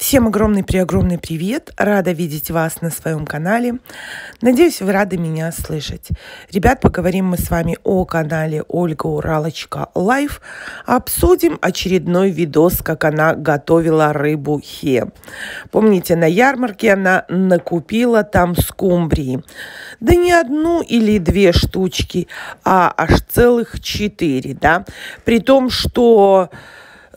Всем огромный-преогромный привет! Рада видеть вас на своем канале. Надеюсь, вы рады меня слышать. Ребят, поговорим мы с вами о канале Ольга Уралочка Лайф. Обсудим очередной видос, как она готовила рыбу хе. Помните, на ярмарке она накупила там скумбрии. Да не одну или две штучки, а аж целых четыре, да? При том, что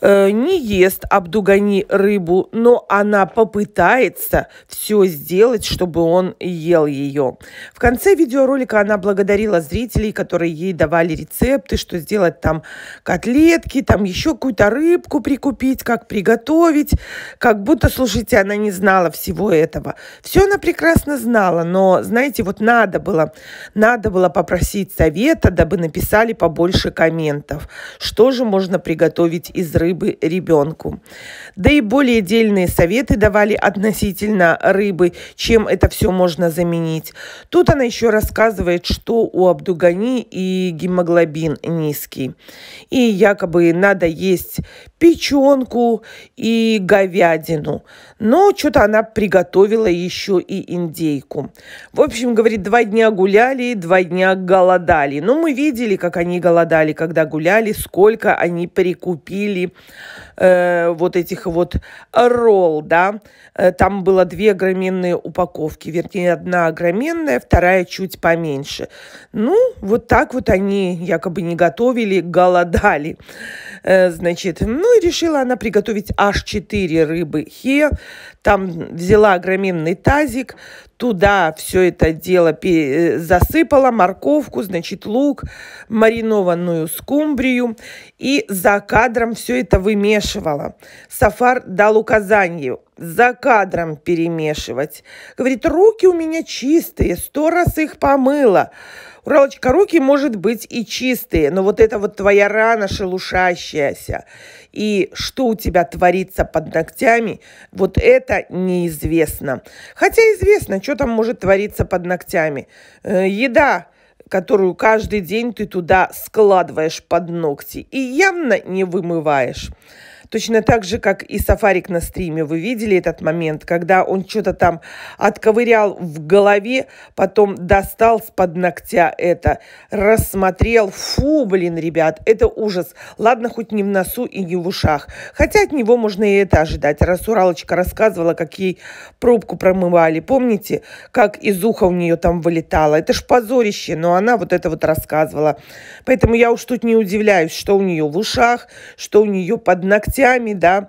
Э, не ест Абдугани рыбу, но она попытается все сделать, чтобы он ел ее. В конце видеоролика она благодарила зрителей, которые ей давали рецепты, что сделать там котлетки, там еще какую-то рыбку прикупить, как приготовить. Как будто, слушайте, она не знала всего этого. Все она прекрасно знала, но, знаете, вот надо было, надо было попросить совета, дабы написали побольше комментов. Что же можно приготовить из рыбы? рыбы ребенку. Да и более дельные советы давали относительно рыбы, чем это все можно заменить. Тут она еще рассказывает, что у Абдугани и гемоглобин низкий. И якобы надо есть печенку и говядину. Но что-то она приготовила еще и индейку. В общем, говорит, два дня гуляли, два дня голодали. Но мы видели, как они голодали, когда гуляли, сколько они прикупили э, вот этих вот ролл, да. Э, там было две огроменные упаковки, вернее, одна огроменная, вторая чуть поменьше. Ну, вот так вот они якобы не готовили, голодали. Э, значит, ну и решила она приготовить аж четыре рыбы хе. Там взяла огроменный тазик, туда все это дело э, засыпала, морковку, значит, лук, маринованную скумбрию и за кадром все это вымешивала. Сафар дал указание за кадром перемешивать. Говорит, руки у меня чистые, сто раз их помыла. Уралочка, руки, может быть, и чистые, но вот это вот твоя рана шелушащаяся, и что у тебя творится под ногтями, вот это неизвестно. Хотя известно, что там может твориться под ногтями. Э, еда, которую каждый день ты туда складываешь под ногти и явно не вымываешь. Точно так же, как и Сафарик на стриме. Вы видели этот момент, когда он что-то там отковырял в голове, потом достал с под ногтя это, рассмотрел. Фу, блин, ребят, это ужас. Ладно, хоть не в носу и не в ушах. Хотя от него можно и это ожидать. Раз Уралочка рассказывала, как ей пробку промывали. Помните, как из уха у нее там вылетало? Это ж позорище, но она вот это вот рассказывала. Поэтому я уж тут не удивляюсь, что у нее в ушах, что у нее под ногтя овощами, да.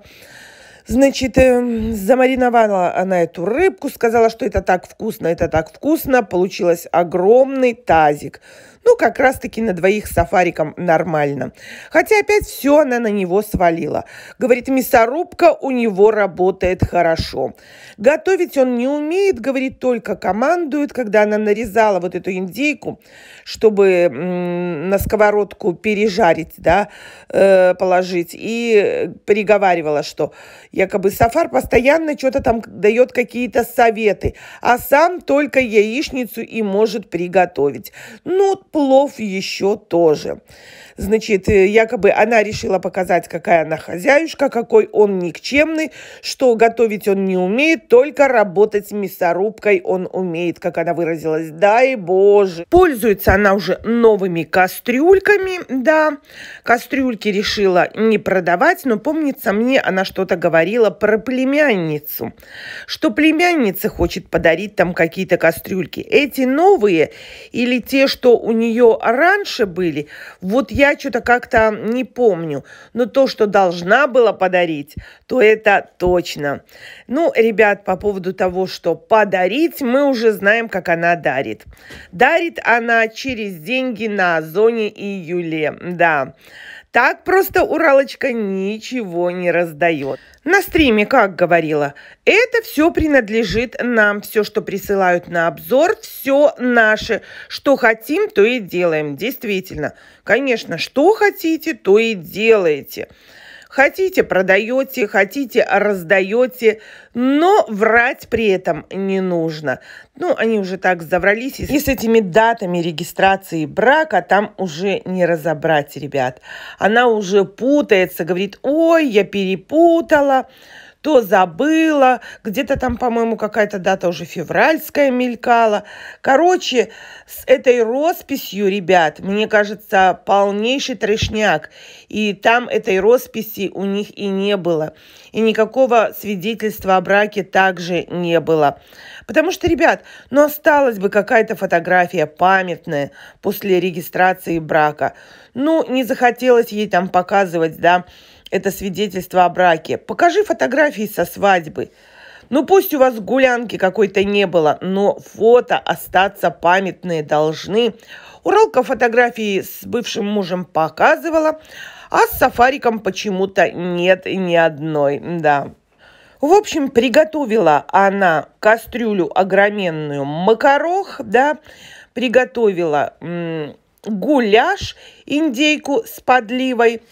Значит, эм, замариновала она эту рыбку, сказала, что это так вкусно, это так вкусно. Получилось огромный тазик. Ну, как раз-таки на двоих с сафариком нормально. Хотя опять все она на него свалила. Говорит, мясорубка у него работает хорошо. Готовить он не умеет, говорит, только командует. Когда она нарезала вот эту индейку, чтобы на сковородку пережарить, да, э, положить, и приговаривала, что якобы сафар постоянно что-то там дает какие-то советы, а сам только яичницу и может приготовить. Ну, плов еще тоже. Значит, э, якобы она решила показать, какая она хозяюшка, какой он никчемный, что готовить он не умеет, только работать с мясорубкой он умеет, как она выразилась. Дай боже. Пользуется она уже новыми кастрюльками, да. Кастрюльки решила не продавать, но помнится мне, она что-то говорила про племянницу, что племянница хочет подарить там какие-то кастрюльки. Эти новые или те, что у нее нее раньше были, вот я что-то как-то не помню. Но то, что должна была подарить, то это точно. Ну, ребят, по поводу того, что подарить, мы уже знаем, как она дарит. Дарит она через деньги на Озоне и Юле, да. Так просто Уралочка ничего не раздает. На стриме, как говорила, это все принадлежит нам. Все, что присылают на обзор, все наше. Что хотим, то и делаем. Действительно. Конечно, что хотите, то и делаете. Хотите – продаете, хотите – раздаете, но врать при этом не нужно. Ну, они уже так заврались. И с этими датами регистрации брака там уже не разобрать, ребят. Она уже путается, говорит, ой, я перепутала то забыла, где-то там, по-моему, какая-то дата уже февральская мелькала. Короче, с этой росписью, ребят, мне кажется, полнейший трешняк. И там этой росписи у них и не было. И никакого свидетельства о браке также не было. Потому что, ребят, ну осталась бы какая-то фотография памятная после регистрации брака. Ну, не захотелось ей там показывать, да, это свидетельство о браке. Покажи фотографии со свадьбы. Ну пусть у вас гулянки какой-то не было, но фото остаться памятные должны. Уралка фотографии с бывшим мужем показывала, а с сафариком почему-то нет ни одной, да. В общем, приготовила она кастрюлю огроменную макарох, да, приготовила м- гуляш, индейку с подливой –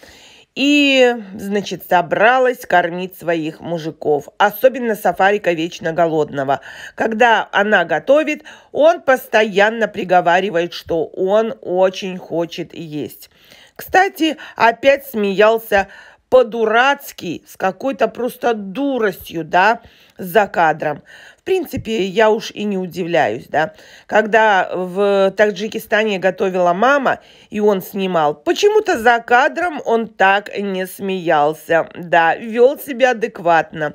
и, значит, собралась кормить своих мужиков, особенно Сафарика Вечно Голодного. Когда она готовит, он постоянно приговаривает, что он очень хочет есть. Кстати, опять смеялся по-дурацки, с какой-то просто дуростью, да, за кадром. В принципе, я уж и не удивляюсь, да. Когда в Таджикистане готовила мама, и он снимал, почему-то за кадром он так не смеялся, да, вел себя адекватно.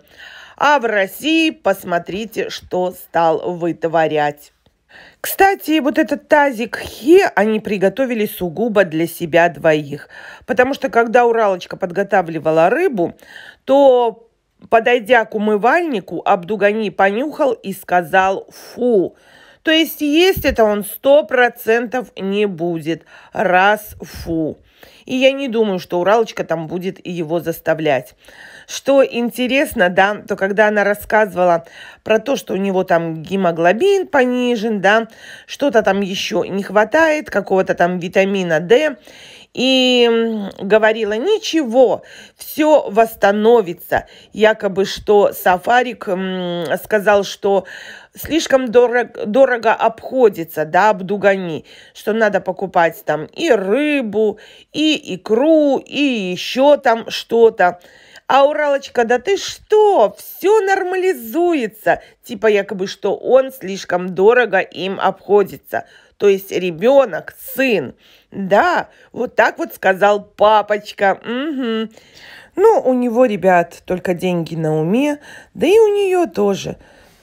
А в России посмотрите, что стал вытворять. Кстати, вот этот тазик хе они приготовили сугубо для себя двоих. Потому что когда Уралочка подготавливала рыбу, то, подойдя к умывальнику, Абдугани понюхал и сказал «фу». То есть есть это он сто процентов не будет. Раз фу. И я не думаю, что Уралочка там будет его заставлять. Что интересно, да, то когда она рассказывала про то, что у него там гемоглобин понижен, да, что-то там еще не хватает, какого-то там витамина D, и говорила, ничего, все восстановится. Якобы, что Сафарик сказал, что слишком дорого, дорого обходится, да, Абдугани, что надо покупать там и рыбу, и икру, и еще там что-то. А Уралочка, да ты что? Все нормализуется. Типа якобы, что он слишком дорого им обходится. То есть ребенок, сын. Да, вот так вот сказал папочка. Угу. Ну, у него, ребят, только деньги на уме. Да и у нее тоже.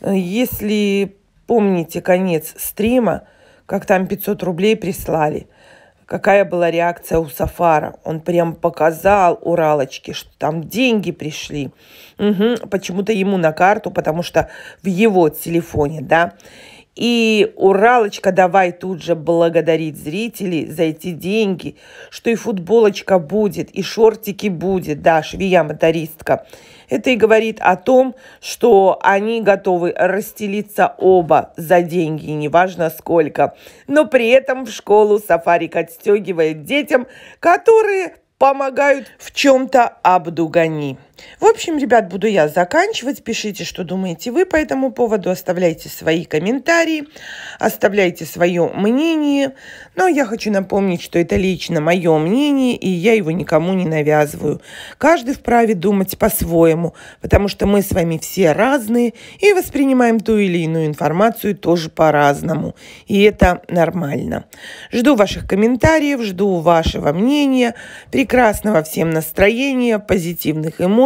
Если помните конец стрима, как там 500 рублей прислали – какая была реакция у Сафара. Он прям показал Уралочке, что там деньги пришли. Угу, почему-то ему на карту, потому что в его телефоне, да. И Уралочка давай тут же благодарить зрителей за эти деньги, что и футболочка будет, и шортики будет, да, швея-мотористка. Это и говорит о том, что они готовы расстелиться оба за деньги, неважно сколько. Но при этом в школу сафарик отстегивает детям, которые помогают в чем-то Абдугани. В общем, ребят, буду я заканчивать. Пишите, что думаете вы по этому поводу. Оставляйте свои комментарии, оставляйте свое мнение. Но я хочу напомнить, что это лично мое мнение, и я его никому не навязываю. Каждый вправе думать по-своему, потому что мы с вами все разные и воспринимаем ту или иную информацию тоже по-разному. И это нормально. Жду ваших комментариев, жду вашего мнения, прекрасного всем настроения, позитивных эмоций